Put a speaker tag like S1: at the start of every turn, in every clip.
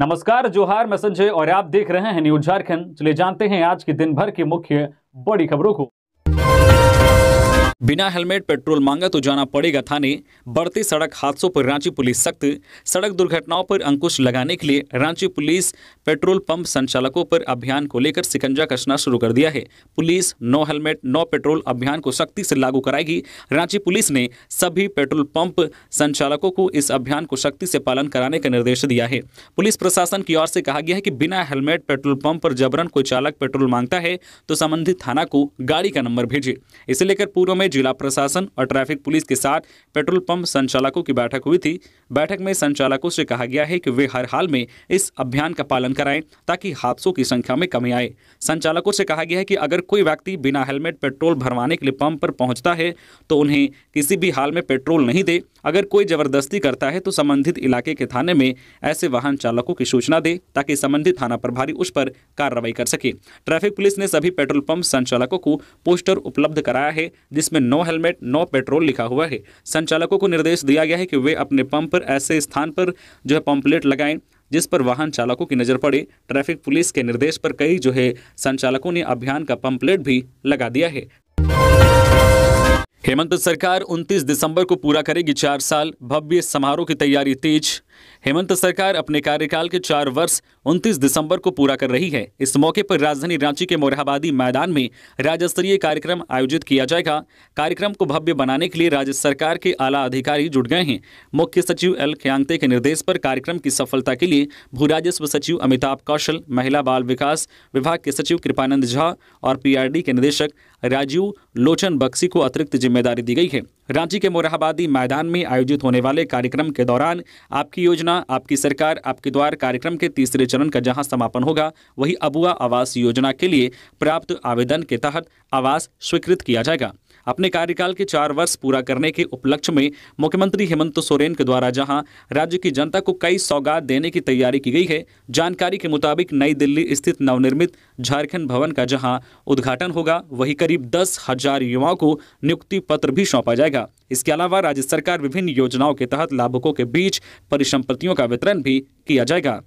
S1: नमस्कार जोहार मैं संजय और आप देख रहे हैं न्यूज झारखंड चलिए जानते हैं आज के दिन भर की मुख्य बड़ी खबरों को बिना हेलमेट पेट्रोल मांगा तो जाना पड़ेगा थाने बढ़ते सड़क हादसों पर रांची पुलिस सख्त सड़क दुर्घटनाओं पर अंकुश लगाने के लिए रांची पुलिस पेट्रोल पंप संचालकों पर अभियान को लेकर सिकंजा कसना शुरू कर दिया है police no helmet no petrol अभियान को सख्ती से लागू कराएगी रांची पुलिस ने सभी पेट्रोल पंप संचालकों को इस अभियान को सख्ती से पालन कराने का निर्देश दिया है पुलिस प्रशासन की ओर से कहा गया है कि बिना हेलमेट पेट्रोल पंप पर जबरन कोई चालक पेट्रोल मांगता है तो संबंधित थाना को गाड़ी का नंबर भेजे इसे लेकर पूर्व में में जिला प्रशासन और ट्रैफिक पुलिस के साथ पेट्रोल पंप संचालकों की बैठक हुई थी बैठक में संचालकों से कहा गया है कि वे हर हाल में इस अभियान का पालन कराएं ताकि हादसों की संख्या में कमी आए संचालकों से कहा गया है कि अगर कोई व्यक्ति बिना हेलमेट पेट्रोल भरवाने के लिए पंप पर पहुंचता है तो उन्हें किसी भी हाल में पेट्रोल नहीं दे अगर कोई जबरदस्ती करता है तो संबंधित इलाके के थाने में ऐसे वाहन चालकों की सूचना दे ताकि संबंधित थाना प्रभारी उस पर कार्रवाई कर सके ट्रैफिक पुलिस ने सभी पेट्रोल पंप संचालकों को पोस्टर उपलब्ध कराया है जिसमें जिसमें नो हेलमेट नो पेट्रोल लिखा हुआ है संचालकों को निर्देश दिया गया है कि वे अपने पंप पर ऐसे स्थान पर जो है पंपलेट लगाएं जिस पर वाहन चालकों की नज़र पड़े ट्रैफिक पुलिस के निर्देश पर कई जो है संचालकों ने अभियान का पंपलेट भी लगा दिया है हेमंत सरकार 29 दिसंबर को पूरा करेगी चार साल भव्य समारोह की तैयारी तेज हेमंत सरकार अपने कार्यकाल के चार वर्ष 29 दिसंबर को पूरा कर रही है इस मौके पर राजधानी रांची के मोरहाबादी मैदान में राज्य स्तरीय कार्यक्रम आयोजित किया जाएगा कार्यक्रम को भव्य बनाने के लिए राज्य सरकार के आला अधिकारी जुट गए हैं मुख्य सचिव एल ख्यांगते के निर्देश पर कार्यक्रम की सफलता के लिए भू राजस्व सचिव अमिताभ कौशल महिला बाल विकास विभाग के सचिव कृपानंद झा और पीआरडी के निदेशक राजीव लोचन बक्सी को अतिरिक्त जिम्मेदारी दी गई है रांची के मोरहाबादी मैदान में आयोजित होने वाले कार्यक्रम के दौरान आपकी योजना आपकी सरकार आपके द्वार कार्यक्रम के तीसरे चरण का जहां समापन होगा वही अबुआ आवास योजना के लिए प्राप्त आवेदन के तहत आवास स्वीकृत किया जाएगा अपने कार्यकाल के चार वर्ष पूरा करने के उपलक्ष्य में मुख्यमंत्री हेमंत सोरेन के द्वारा जहां राज्य की जनता को कई सौगात देने की तैयारी की गई है जानकारी के मुताबिक नई दिल्ली स्थित नवनिर्मित झारखंड भवन का जहां उद्घाटन होगा वही करीब दस हजार युवाओं को नियुक्ति पत्र भी सौंपा जाएगा इसके अलावा राज्य सरकार विभिन्न योजनाओं के तहत लाभुकों के बीच परिसंपत्तियों का वितरण भी किया जाएगा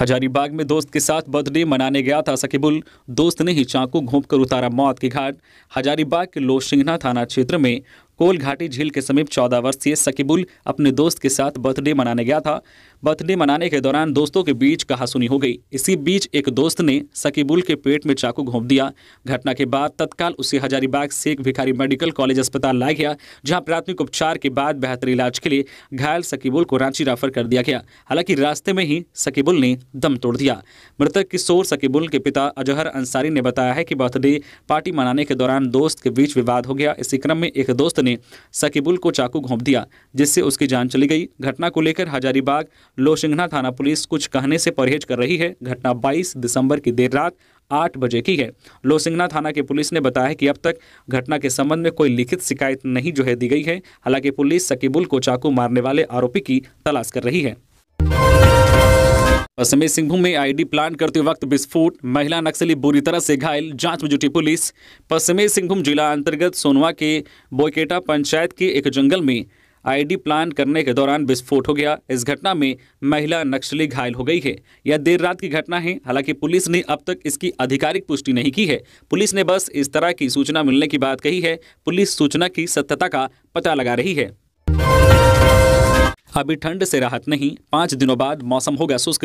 S1: हजारीबाग में दोस्त के साथ बर्थडे मनाने गया था सकीबुल दोस्त ने ही चाकू घोंप कर उतारा मौत की घाट हजारीबाग के लोसिंघना थाना क्षेत्र में कोल घाटी झील के समीप चौदह वर्षीय सकीबुल अपने दोस्त के साथ बर्थडे मनाने गया था बर्थडे मनाने के दौरान दोस्तों के बीच कहासुनी हो गई इसी बीच एक दोस्त ने सकीबुल के पेट में चाकू घोंप दिया घटना के बाद तत्काल उसे हजारीबाग शेख भिखारी मेडिकल कॉलेज अस्पताल लाया गया जहां प्राथमिक उपचार के बाद बेहतर इलाज के लिए घायल सकीबुल को रांची रेफर कर दिया गया हालांकि रास्ते में ही सकीबुल ने दम तोड़ दिया मृतक किशोर सकीबुल के पिता अजहर अंसारी ने बताया है कि बर्थडे पार्टी मनाने के दौरान दोस्त के बीच विवाद हो गया इसी क्रम में एक दोस्त ने ने सकीबुल को चाकू घोंप दिया जिससे उसकी जान चली गई घटना को लेकर हजारीबाग लोशिंगना थाना पुलिस कुछ कहने से परहेज कर रही है घटना 22 दिसंबर की देर रात आठ बजे की है लोसिंगना थाना के पुलिस ने बताया कि अब तक घटना के संबंध में कोई लिखित शिकायत नहीं जो है दी गई है हालांकि पुलिस सकीबुल को चाकू मारने वाले आरोपी की तलाश कर रही है पश्चिमी सिंहभूम में आईडी प्लान करते वक्त विस्फोट महिला नक्सली बुरी तरह से घायल जांच में जुटी पुलिस पश्चिमी सिंहभूम जिला अंतर्गत सोनवा के बोकेटा पंचायत के एक जंगल में आईडी प्लान करने के दौरान विस्फोट हो गया इस घटना में महिला नक्सली घायल हो गई है यह देर रात की घटना है हालांकि पुलिस ने अब तक इसकी आधिकारिक पुष्टि नहीं की है पुलिस ने बस इस तरह की सूचना मिलने की बात कही है पुलिस सूचना की सत्यता का पता लगा रही है अभी ठंड से राहत नहीं पाँच दिनों बाद मौसम होगा शुष्क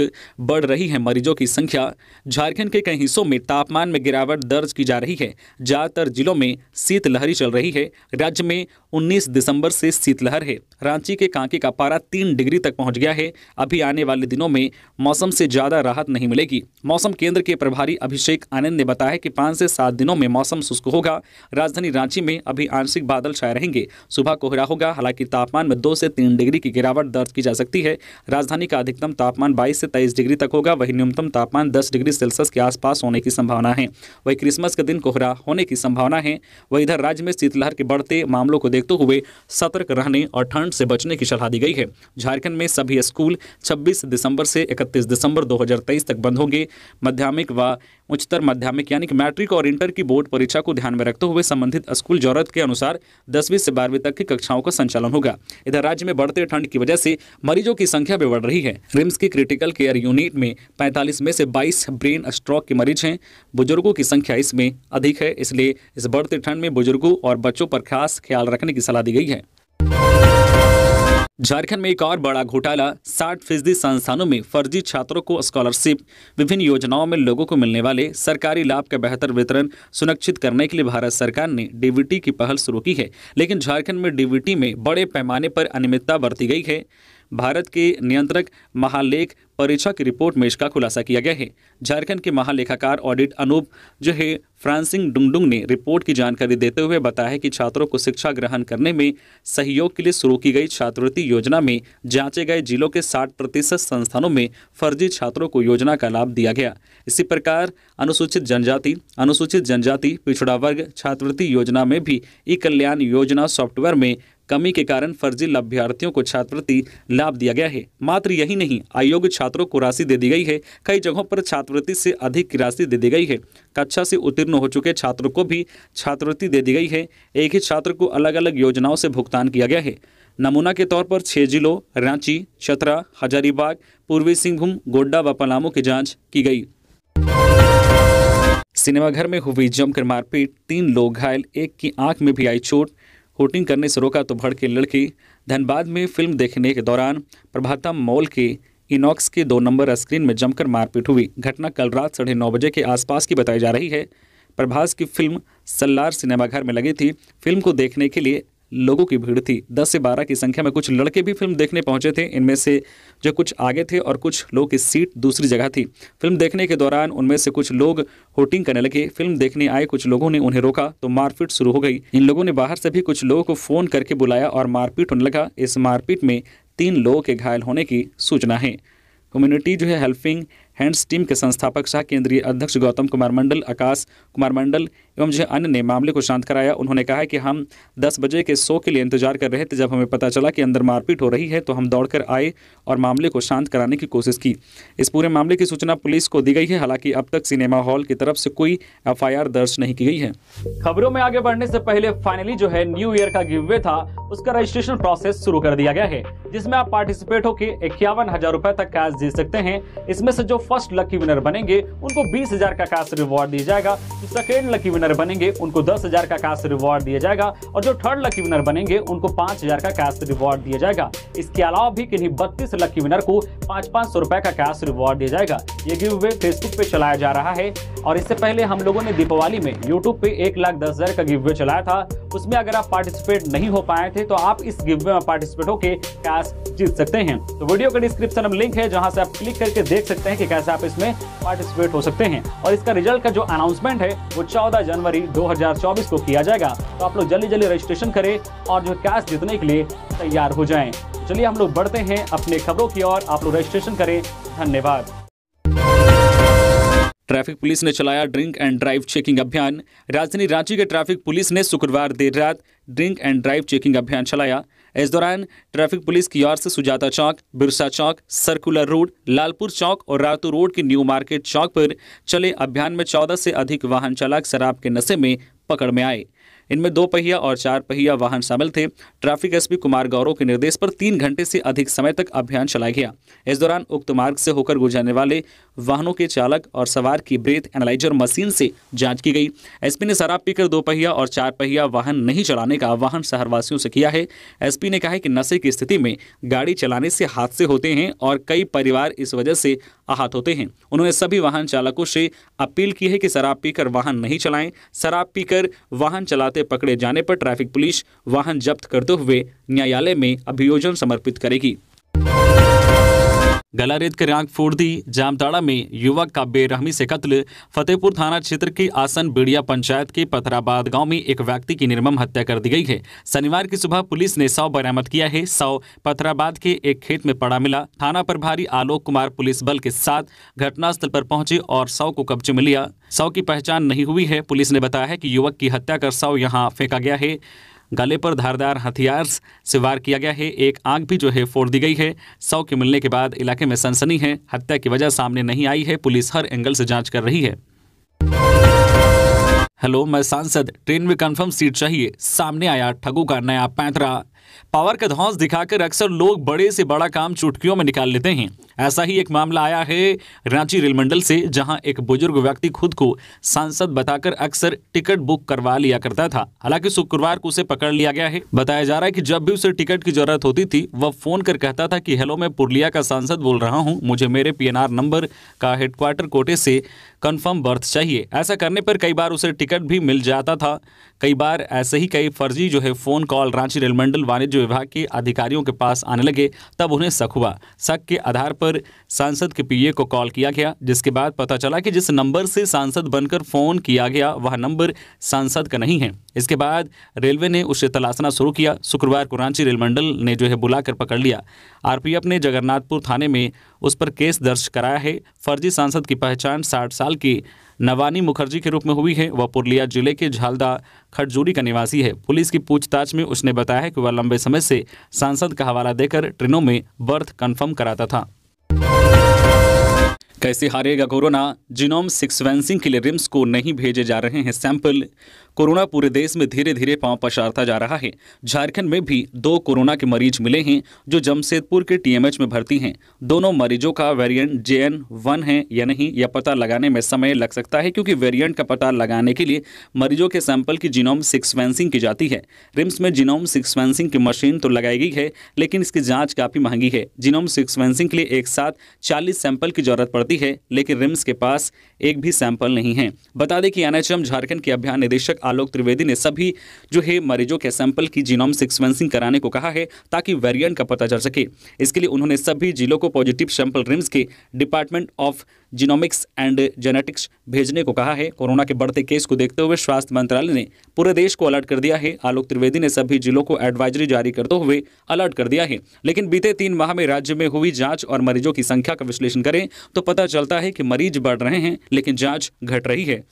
S1: बढ़ रही है मरीजों की संख्या झारखंड के कई हिस्सों में तापमान में गिरावट दर्ज की जा रही है ज़्यादातर जिलों में शीतलहरी चल रही है राज्य में 19 दिसंबर से शीतलहर है रांची के कांके का पारा तीन डिग्री तक पहुंच गया है अभी आने वाले दिनों में मौसम से ज्यादा राहत नहीं मिलेगी मौसम केंद्र के प्रभारी अभिषेक आनंद ने बताया कि पांच से सात दिनों में मौसम शुष्क होगा राजधानी रांची में अभी आंशिक बादल छाए रहेंगे सुबह कोहरा होगा हालांकि तापमान में दो से तीन डिग्री की गिरावट दर्ज की जा सकती है राजधानी का अधिकतम तापमान बाईस से तेईस डिग्री तक होगा वही न्यूनतम तापमान दस डिग्री सेल्सियस के आसपास होने की संभावना है वही क्रिसमस के दिन कोहरा होने की संभावना है वही इधर राज्य में शीतलहर के बढ़ते मामलों को देखते हुए सतर्क रहने और ठंड से बचने की सलाह दी गई है झारखंड में सभी स्कूल 26 दिसंबर से 31 दिसंबर 2023 तक बंद होंगे माध्यमिक व उच्चतर माध्यमिक यानी कि मैट्रिक और इंटर की बोर्ड परीक्षा को ध्यान में रखते हुए संबंधित स्कूल जरूरत के अनुसार दसवीं से बारहवीं तक की कक्षाओं का संचालन होगा इधर राज्य में बढ़ते ठंड की वजह से मरीजों की संख्या भी बढ़ रही है रिम्स की क्रिटिकल केयर यूनिट में पैंतालीस में से बाईस ब्रेन स्ट्रोक के मरीज हैं बुजुर्गों की संख्या इसमें अधिक है इसलिए इस बढ़ते ठंड में बुजुर्गों और बच्चों पर खास ख्याल रखने की सलाह दी गई है झारखंड में एक और बड़ा घोटाला साठ फीसदी संस्थानों में फर्जी छात्रों को स्कॉलरशिप विभिन्न योजनाओं में लोगों को मिलने वाले सरकारी लाभ का बेहतर वितरण सुनिश्चित करने के लिए भारत सरकार ने डीबीटी की पहल शुरू की है लेकिन झारखंड में डीबीटी में बड़े पैमाने पर अनियमितता बरती गई है भारत के नियंत्रक महालेख परीक्षा की रिपोर्ट में इसका खुलासा किया गया है झारखंड के महालेखाकार ऑडिट अनूप जो है फ्रांसिंग डुंगडुंग ने रिपोर्ट की जानकारी देते हुए बताया है कि छात्रों को शिक्षा ग्रहण करने में सहयोग के लिए शुरू की गई छात्रवृत्ति योजना में जांचे गए जिलों के 60 प्रतिशत संस्थानों में फर्जी छात्रों को योजना का लाभ दिया गया इसी प्रकार अनुसूचित जनजाति अनुसूचित जनजाति पिछड़ा वर्ग छात्रवृत्ति योजना में भी ई कल्याण योजना सॉफ्टवेयर में कमी के कारण फर्जी लाभ्यार्थियों को छात्रवृत्ति लाभ दिया गया है मात्र यही नहीं आयोग छात्रों को राशि दे दी गई है कई जगहों पर छात्रवृत्ति से अधिक की राशि दे दी गई है कक्षा से उत्तीर्ण हो चुके छात्रों को भी छात्रवृत्ति दे दी गई है एक ही छात्र को अलग अलग योजनाओं से भुगतान किया गया है नमूना के तौर पर छः जिलों रांची चतरा हजारीबाग पूर्वी सिंहभूम गोड्डा व पलामू की जाँच की गई सिनेमाघर में हुई जमकर मारपीट तीन लोग घायल एक की आंख में भी आई चोट होटिंग करने से रोका तो भड़के लड़की धनबाद में फिल्म देखने के दौरान प्रभाता मॉल के इनॉक्स के दो नंबर स्क्रीन में जमकर मारपीट हुई घटना कल रात साढ़े नौ बजे के आसपास की बताई जा रही है प्रभास की फिल्म सल्लार सिनेमाघर में लगी थी फिल्म को देखने के लिए लोगों की भीड़ थी दस से बारह की संख्या में कुछ लड़के भी फिल्म देखने पहुंचे थे इनमें से जो कुछ आगे थे और कुछ लोग की सीट दूसरी जगह थी फिल्म देखने के दौरान उनमें से कुछ लोग होटिंग करने लगे फिल्म देखने आए कुछ लोगों ने उन्हें रोका तो मारपीट शुरू हो गई इन लोगों ने बाहर से भी कुछ लोगों को फ़ोन करके बुलाया और मारपीट होने लगा इस मारपीट में तीन लोगों के घायल होने की सूचना है कम्युनिटी जो है हेल्पिंग हैंड्स टीम के संस्थापक शाह केंद्रीय अध्यक्ष गौतम कुमार मंडल आकाश कुमार मंडल एवं जो अन्य ने मामले को शांत कराया उन्होंने कहा कि हम 10 बजे के शो के लिए इंतजार कर रहे थे जब हमें पता चला कि अंदर मारपीट हो रही है तो हम दौड़कर आए और मामले को शांत कराने की कोशिश की इस पूरे मामले की सूचना पुलिस को दी गई है हालांकि अब तक सिनेमा हॉल की तरफ से कोई एफ दर्ज नहीं की गई है खबरों में आगे बढ़ने से पहले फाइनली जो है न्यू ईयर का गिव था उसका रजिस्ट्रेशन प्रोसेस शुरू कर दिया गया है जिसमें आप पार्टिसिपेट होकर इक्यावन हजार रुपए तक कैश जीत सकते हैं इसमें से जो फर्स्ट लकी विनर बनेंगे उनको बीस हजार का कैश रिवॉर्ड दिया जाएगा जो सेकेंड लकी विनर बनेंगे उनको दस हजार का कैश रिवॉर्ड दिया जाएगा और जो थर्ड लकी विनर बनेंगे उनको पांच हजार का कैश रिवॉर्ड दिया जाएगा इसके अलावा भी किन्हीं बत्तीस लकी विनर को पाँच पाँच सौ रुपए का कैश रिवॉर्ड दिया जाएगा ये गिव अवे फेसबुक पे चलाया जा रहा है और इससे पहले हम लोगों ने दीपावली में यूट्यूब पे एक लाख दस हजार का गिव अवे चलाया था उसमें अगर आप पार्टिसिपेट नहीं हो पाए थे तो आप इस गिव अवे में पार्टिसिपेट होकर कैश जीत सकते हैं तो वीडियो का डिस्क्रिप्शन में लिंक है जहाँ से आप क्लिक करके देख सकते हैं कि कैसे आप इसमें पार्टिसिपेट हो सकते हैं और इसका रिजल्ट का जो अनाउंसमेंट है वो 14 जनवरी 2024 को किया जाएगा तो आप लोग जल्दी जल्दी रजिस्ट्रेशन करें और जो कैश जीतने के लिए तैयार हो जाए चलिए हम लोग बढ़ते हैं अपने खबरों की और आप लोग रजिस्ट्रेशन करें धन्यवाद ट्रैफिक पुलिस ने चलाया ड्रिंक एंड ड्राइव चेकिंग अभियान राजधानी रांची के ट्रैफिक पुलिस ने शुक्रवार देर रात ड्रिंक एंड ड्राइव चेकिंग अभियान चलाया इस दौरान ट्रैफिक पुलिस की ओर से सुजाता चौक बिरसा चौक सर्कुलर रोड लालपुर चौक और रातू रोड के न्यू मार्केट चौक पर चले अभियान में चौदह से अधिक वाहन चालक शराब के नशे में पकड़ में आए इनमें दो पहिया और चार पहिया वाहन शामिल थे ट्रैफिक एसपी कुमार गौरव के निर्देश पर तीन घंटे से अधिक समय तक अभियान चलाया गया इस दौरान उक्त मार्ग से होकर गुजरने वाले वाहनों के चालक और सवार की ब्रेथ एनालाइजर मशीन से जांच की गई एसपी ने शराब पीकर दो पहिया और चार पहिया वाहन नहीं चलाने का आह्वान शहरवासियों से किया है एसपी ने कहा है कि नशे की स्थिति में गाड़ी चलाने से हादसे होते हैं और कई परिवार इस वजह से आहत होते हैं उन्होंने सभी वाहन चालकों से अपील की है कि शराब पीकर वाहन नहीं चलाएं शराब पीकर वाहन चलाते पकड़े जाने पर ट्रैफिक पुलिस वाहन जब्त करते हुए न्यायालय में अभियोजन समर्पित करेगी गला रेत कर फोड़ दी जामताड़ा में युवक का बेरहमी से कत्ल फतेहपुर थाना क्षेत्र के आसन बिड़िया पंचायत के पथराबाद गांव में एक व्यक्ति की निर्मम हत्या कर दी गई है शनिवार की सुबह पुलिस ने शव बरामद किया है शव पथराबाद के एक खेत में पड़ा मिला थाना प्रभारी आलोक कुमार पुलिस बल के साथ घटनास्थल पर पहुंचे और शव को कब्जे में लिया शव की पहचान नहीं हुई है पुलिस ने बताया है की युवक की हत्या कर शव यहाँ फेंका गया है गले पर धारदार हथियार से वार किया गया है एक आंख भी जो है फोड़ दी गई है सौ के मिलने के बाद इलाके में सनसनी है हत्या की वजह सामने नहीं आई है पुलिस हर एंगल से जाँच कर रही है हेलो मैं सांसद ट्रेन में कंफर्म सीट चाहिए सामने आया ठगू का नया पैंतरा पावर का धौस दिखाकर अक्सर लोग बड़े से बड़ा काम चुटकियों में निकाल लेते हैं ऐसा ही एक मामला आया है रांची रेल मंडल से जहां एक बुजुर्ग व्यक्ति खुद को सांसद बताकर अक्सर टिकट बुक करवा लिया करता था हालांकि शुक्रवार को उसे पकड़ लिया गया है बताया जा रहा है कि जब भी उसे टिकट की जरूरत होती थी वह फोन कर कहता था कि हेलो मैं पुरलिया का सांसद बोल रहा हूँ मुझे मेरे पी नंबर का हेडक्वार्टर कोटे से कन्फर्म बर्थ चाहिए ऐसा करने पर कई बार उसे टिकट भी मिल जाता था कई बार ऐसे ही कई फर्जी जो है फोन कॉल रांची रेलमंडल वाणिज्य विभाग के अधिकारियों के पास आने लगे तब उन्हें शक हुआ शक के आधार पर पर सांसद के पीए को कॉल किया गया जिसके बाद पता चला कि जिस नंबर से सांसद बनकर फ़ोन किया गया वह नंबर सांसद का नहीं है इसके बाद रेलवे ने उसे तलाशना शुरू किया शुक्रवार को रांची रेल मंडल ने जो है बुलाकर पकड़ लिया आरपीएफ ने जगन्नाथपुर थाने में उस पर केस दर्ज कराया है फर्जी सांसद की पहचान साठ साल की नवानी मुखर्जी के रूप में हुई है वह पुरलिया जिले के झालदा खटजूरी का निवासी है पुलिस की पूछताछ में उसने बताया है कि वह लंबे समय से सांसद का हवाला देकर ट्रेनों में बर्थ कंफर्म कराता था Thank you. कैसे हारेगा कोरोना जीनोम सिक्सवेंसिंग के लिए रिम्स को नहीं भेजे जा रहे हैं सैंपल कोरोना पूरे देश में धीरे धीरे पांव पसारता जा रहा है झारखंड में भी दो कोरोना के मरीज मिले हैं जो जमशेदपुर के टीएमएच में भर्ती हैं दोनों मरीजों का वेरिएंट जे एन वन है या नहीं यह पता लगाने में समय लग सकता है क्योंकि वेरिएंट का पता लगाने के लिए मरीजों के सैंपल की जीनोम सिक्सवेंसिंग की जाती है रिम्स में जीनोम सिक्सवेंसिंग की मशीन तो लगाई गई है लेकिन इसकी जाँच काफ़ी महंगी है जीनोम सिक्सवेंसिंग के लिए एक साथ चालीस सैंपल की जरूरत पड़ती होती है लेकिन रिम्स के पास एक भी सैंपल नहीं है बता दें कि एनएचएम झारखंड के अभियान निदेशक आलोक त्रिवेदी ने सभी जो है मरीजों के सैंपल की जीनोम सिक्वेंसिंग कराने को कहा है ताकि वेरियंट का पता चल सके इसके लिए उन्होंने सभी जिलों को पॉजिटिव सैंपल रिम्स के department of genomics and genetics भेजने को कहा है कोरोना के बढ़ते केस को देखते हुए स्वास्थ्य मंत्रालय ने पूरे देश को अलर्ट कर दिया है आलोक त्रिवेदी ने सभी जिलों को एडवाइजरी जारी करते हुए अलर्ट कर दिया है लेकिन बीते तीन माह में राज्य में हुई जाँच और मरीजों की संख्या का विश्लेषण करें तो पता चलता है कि मरीज बढ़ रहे हैं लेकिन जाँच घट रही है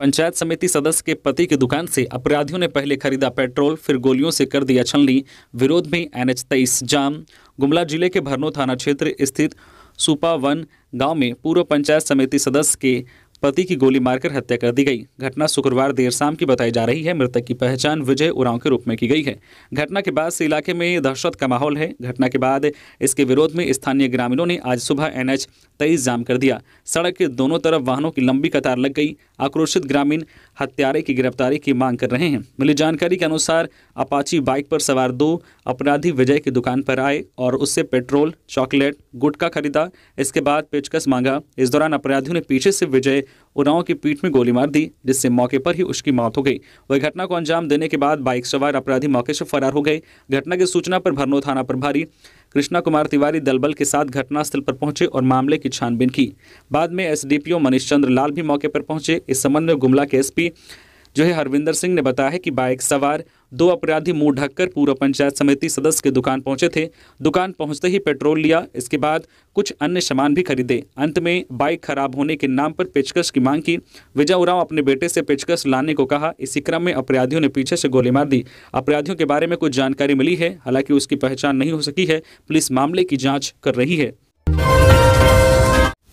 S1: पंचायत समिति सदस्य के पति की दुकान से अपराधियों ने पहले खरीदा पेट्रोल फिर गोलियों से कर दिया छलनी विरोध में एनएच तेईस जाम गुमला जिले के भरनो थाना क्षेत्र स्थित सुपा वन गांव में पूर्व पंचायत समिति सदस्य के पति की गोली मारकर हत्या कर दी गई घटना शुक्रवार देर शाम की बताई जा रही है मृतक की पहचान विजय उरांव के रूप में की गई है घटना के बाद से इलाके में दहशत का माहौल है घटना के बाद इसके विरोध में स्थानीय ग्रामीणों ने आज सुबह एन एच तेईस जाम कर दिया सड़क के दोनों तरफ वाहनों की लंबी कतार लग गई आक्रोशित ग्रामीण हत्यारे की गिरफ्तारी की मांग कर रहे हैं मिली जानकारी के अनुसार अपाची बाइक पर सवार दो अपराधी विजय की दुकान पर आए और उससे पेट्रोल चॉकलेट गुटखा खरीदा इसके बाद पेचकस मांगा इस दौरान अपराधियों ने पीछे से विजय उनाव की पीठ में गोली मार दी जिससे मौके पर ही उसकी मौत हो गई वह घटना को अंजाम देने के बाद बाइक सवार अपराधी मौके से फरार हो गए घटना की सूचना पर भरनो थाना प्रभारी कृष्णा कुमार तिवारी दलबल के साथ घटनास्थल पर पहुंचे और मामले की छानबीन की बाद में एसडीपीओ मनीष चंद्र लाल भी मौके पर पहुंचे इस संबंध में गुमला के एसपी मंत्री जो है हरविंदर सिंह ने बताया है कि बाइक सवार दो अपराधी मुंह ढककर पूर्व पंचायत समिति सदस्य के दुकान पहुंचे थे दुकान पहुंचते ही पेट्रोल लिया इसके बाद कुछ अन्य सामान भी खरीदे अंत में बाइक खराब होने के नाम पर पेचकश की मांग की विजय उराव अपने बेटे से पेचकश लाने को कहा इसी क्रम में अपराधियों ने पीछे से गोली मार दी अपराधियों के बारे में कुछ जानकारी मिली है हालांकि उसकी पहचान नहीं हो सकी है पुलिस मामले की जाँच कर रही है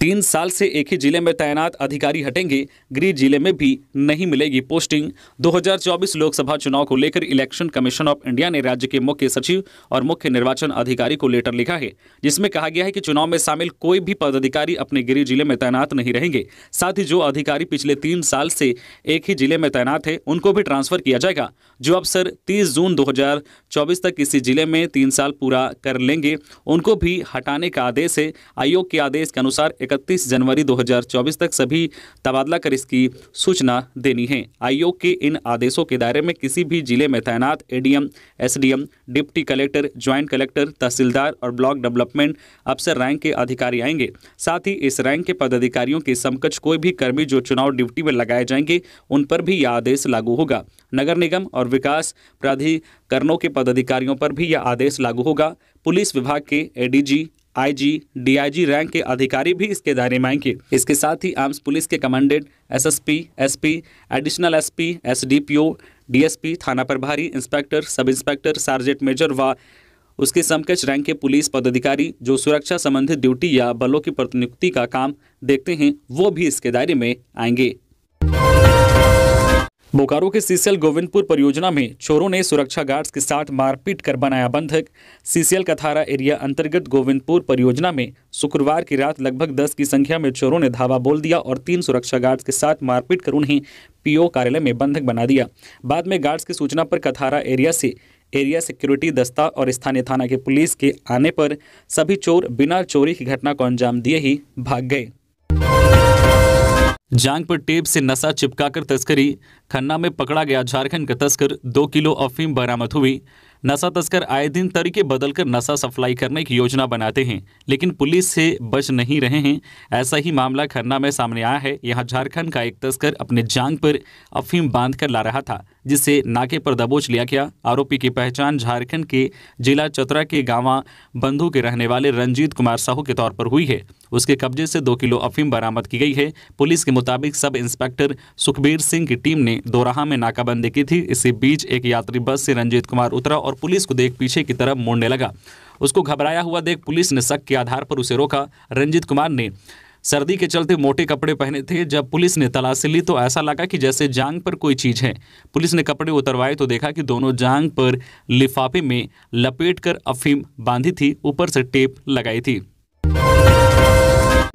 S1: तीन साल से एक ही जिले में तैनात अधिकारी हटेंगे गृह जिले में भी नहीं मिलेगी पोस्टिंग 2024 लोकसभा चुनाव को लेकर इलेक्शन कमीशन ऑफ इंडिया ने राज्य के मुख्य सचिव और मुख्य निर्वाचन अधिकारी को लेटर लिखा है जिसमें कहा गया है कि चुनाव में शामिल कोई भी पदाधिकारी अपने गृह जिले में तैनात नहीं रहेंगे साथ ही जो अधिकारी पिछले तीन साल से एक ही जिले में तैनात है उनको भी ट्रांसफर किया जाएगा जो अफसर तीस जून दो तक किसी जिले में तीन साल पूरा कर लेंगे उनको भी हटाने का आदेश है आयोग के आदेश के अनुसार 31 जनवरी 2024 तक सभी तबादला कर इसकी सूचना देनी है आयोग के इन आदेशों के दायरे में किसी भी जिले में तैनात ADM SDM deputy collector joint collector tehsildar और ब्लॉक डेवलपमेंट अफसर रैंक के अधिकारी आएंगे साथ ही इस रैंक के पदाधिकारियों के समकक्ष कोई भी कर्मी जो चुनाव ड्यूटी में लगाए जाएंगे उन पर भी यह आदेश लागू होगा नगर निगम और विकास प्राधिकरणों के पदाधिकारियों पर भी यह आदेश लागू होगा पुलिस विभाग के एडीजी आईजी, डीआईजी रैंक के अधिकारी भी इसके दायरे में आएंगे इसके साथ ही आर्म्स पुलिस के commandant SSP, SP, additional SP, SDPO, DSP, थाना प्रभारी inspector sub inspector sergeant major व उसके समकक्ष रैंक के पुलिस पदाधिकारी जो सुरक्षा संबंधित ड्यूटी या बलों की प्रतिनियुक्ति का काम देखते हैं वो भी इसके दायरे में आएंगे बोकारो के सीसीएल गोविंदपुर परियोजना में चोरों ने सुरक्षा गार्ड्स के साथ मारपीट कर बनाया बंधक सीसीएल कथारा एरिया अंतर्गत गोविंदपुर परियोजना में शुक्रवार की रात लगभग 10 की संख्या में चोरों ने धावा बोल दिया और तीन सुरक्षा गार्ड्स के साथ मारपीट कर उन्हें पीओ कार्यालय में बंधक बना दिया बाद में गार्ड्स की सूचना पर कथारा एरिया से एरिया सिक्योरिटी दस्ता और स्थानीय थाना के पुलिस के आने पर सभी चोर बिना चोरी की घटना को अंजाम दिए ही भाग गए जांग पर टेप से नशा चिपकाकर तस्करी खन्ना में पकड़ा गया झारखंड का तस्कर दो किलो अफीम बरामद हुई नशा तस्कर आए दिन तरीके बदलकर नशा सप्लाई करने की योजना बनाते हैं लेकिन पुलिस से बच नहीं रहे हैं ऐसा ही मामला खन्ना में सामने आया है यहाँ झारखंड का एक तस्कर अपने जांग पर अफीम बांधकर ला रहा था जिसे नाके पर दबोच लिया गया आरोपी की पहचान झारखंड के जिला चतरा के गांवा बंधु के रहने वाले रंजीत कुमार साहू के तौर पर हुई है उसके कब्जे से दो किलो अफीम बरामद की गई है पुलिस के मुताबिक सब इंस्पेक्टर सुखबीर सिंह की टीम ने दोराहा में नाकाबंदी की थी इसी बीच एक यात्री बस से रंजीत कुमार उतरा और पुलिस को देख पीछे की तरफ मोड़ने लगा उसको घबराया हुआ देख पुलिस ने शक के आधार पर उसे रोका रंजीत कुमार ने सर्दी के चलते मोटे कपड़े पहने थे जब पुलिस ने तलाशी ली तो ऐसा लगा कि जैसे जांग पर कोई चीज है पुलिस ने कपड़े उतरवाए तो देखा कि दोनों जांग पर लिफाफे में लपेट कर अफीम बांधी थी ऊपर से टेप लगाई थी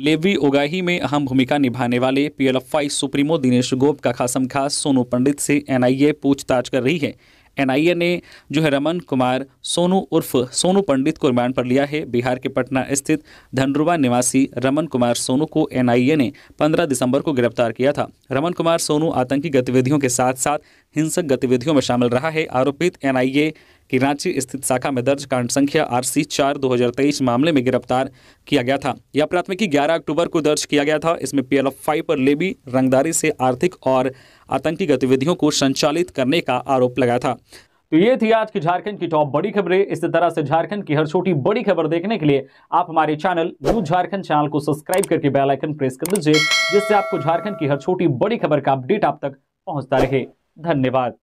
S1: लेवी उगाही में अहम भूमिका निभाने वाले पीएलएफआई सुप्रीमो दिनेश गोप का खासम खास सोनू पंडित से एनआईए पूछताछ कर रही है एनआईए ने जो है रमन कुमार सोनू उर्फ सोनू पंडित को रिमांड पर लिया है बिहार के पटना स्थित धनरुबा निवासी रमन कुमार सोनू को एनआईए ने 15 दिसंबर को गिरफ्तार किया था रमन कुमार सोनू आतंकी गतिविधियों के साथ साथ हिंसक गतिविधियों में शामिल रहा है आरोपित एनआईए कि रांची स्थित शाखा में दर्ज कांड संख्या आर सी चार दो हजार तेईस मामले में गिरफ्तार किया गया था यह प्राथमिकी ग्यारह अक्टूबर को दर्ज किया गया था इसमें पी एल पर लेबी रंगदारी से आर्थिक और आतंकी गतिविधियों को संचालित करने का आरोप लगाया था तो ये थी आज की झारखंड की टॉप बड़ी खबरें इसी तरह से झारखंड की हर छोटी बड़ी खबर देखने के लिए आप हमारे चैनल न्यूज झारखंड चैनल को सब्सक्राइब करके बेल आइकन प्रेस कर दीजिए जिससे आपको झारखंड की हर छोटी बड़ी खबर का अपडेट आप तक पहुंचता रहे धन्यवाद